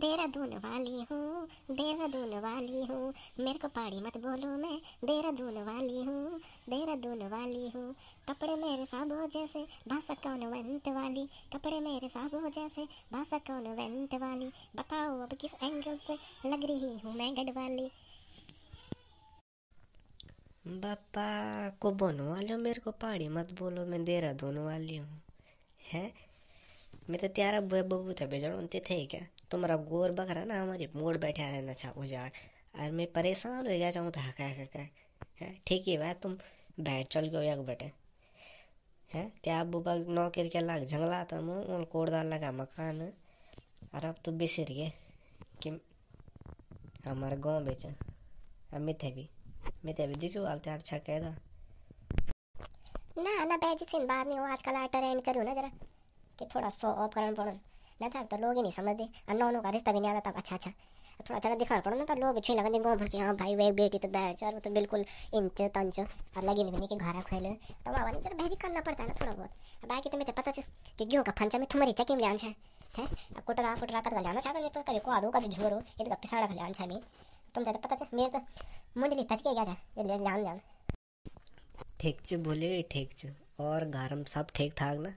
देहरादून वाली हूँ देहरादून वाली हूँ मेरे को पहाड़ी मत बोलो मैं देहरादून वाली हूँ देहरादून वाली हूँ कपड़े मेरे साबो जैसे भाषा कौन वंत वाली कपड़े मेरे साबो जैसे भाषा कौन वंत वाली बताओ अब किस एंगल से लग रही हूँ मैं गढ़वाली बापा को बोनो वाले हो मेरे को पहाड़ी मत बोलो मैं देहरादून वाली हूँ है मैं तो त्यारा बबू था भेजा उनते थे क्या तुम्हारा गोर बकरा ना हमारे मोड़ बैठा रहना चाहो जा और मैं परेशान हो गया चाहूँ तो हका हका है ठीक है भाई तुम बैठ चल गए एक बटे हैं हाँ, त्या बुबा नौकर के लाग जंगला मुँह उन कोड़दार लगा मकान और अब तो बिसर गए कि हमारे गांव बेच अब मिथे भी मिथे भी देखो हाल तैयार छा कह दा ना ना बैठ जिस बात नहीं हो आजकल आ ट्रेंड चलो ना जरा कि थोड़ा सो ऑफ करना पड़ा लगा तो लोग ही नहीं समझते अन्ना उन्हों का रिश्ता भी नहीं आता था अच्छा अच्छा थोड़ा थोड़ा दिखाना पड़ो ना तो लोग अच्छे लगन गोड़ भर के हाँ भाई वे बेटी तो बैठ चार वो तो बिल्कुल इंच तंच और लगे नहीं बनी कि घर खोले तो बाबा नहीं तेरा भेजी करना पड़ता है ना थोड़ा बहुत बाकी तो मैं तो पता चल कि गेहूँ का फंसा में तुम्हारी चकी में लान है कुटरा कुटरा कर जाना चाहता मैं तो कभी को आदू कभी झोरो ये तो पिछाड़ा का लान है मैं तुम जाते पता चल मेरे तो मुंडली के गया था ये ले लान जान ठीक छ बोले ठीक छ और घर सब ठीक ठाक ना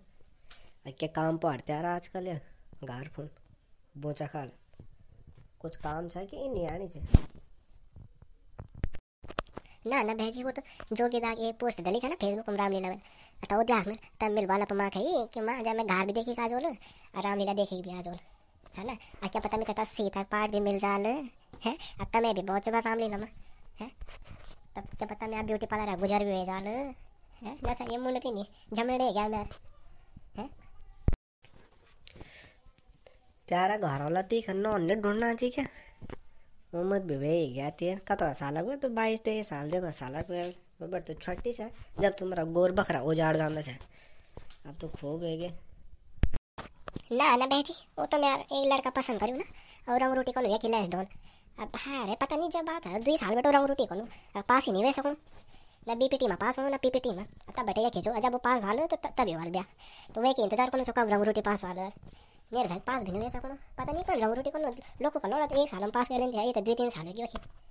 क्या काम पढ़ते आ रहा आजकल घर फोन बोचा खाल कुछ काम छ कि इन आनी छे ना ना भेजी वो तो जो कि दाग एक पोस्ट डली छा ना फेसबुक में राम लीला तो वो देख मैं तब मिल वाला पमा कही कि मां जा मैं घर भी देखी काजोल और राम लीला देखी भी आजोल है ना आ क्या पता मैं कहता तो सीता पार्ट भी मिल जाल है अब मैं भी बहुत राम लीला में है तब क्या पता मैं ब्यूटी पार्लर गुजर भी हो जाल है ना था ये मुन्नती नहीं जमने गया मैं तेरा घर वाला तीख नॉनले ढूंढना चाहिए क्या उम्र भी वही गया तेरे कत साल हुआ तो बाईस तेईस साल देखो साल हुआ बट तो छोटी से जब तुम्हारा गोर बकरा उजाड़ जाना से अब तो खो गए गए ना ना बहन जी वो तो मैं एक लड़का पसंद करूँ ना और रंग रोटी को खिलास डोन अब हाँ अरे पता नहीं जब बात है दुई साल बैठो रंग रोटी को पास ही नहीं वे सकूँ ना बीपीटी में पास हूँ ना पीपीटी में तब बैठेगा खींचो जब वो पास वाले तो तभी वाल बया तो वे के इंतजार करो कब रंग रोटी पास वाले यार भाई पास भी नहीं हो सकना पता नहीं पर रंग रोटी को लोग को कलर एक साल में पास कर देंगे यार ये तो दो तीन सालों की वक्त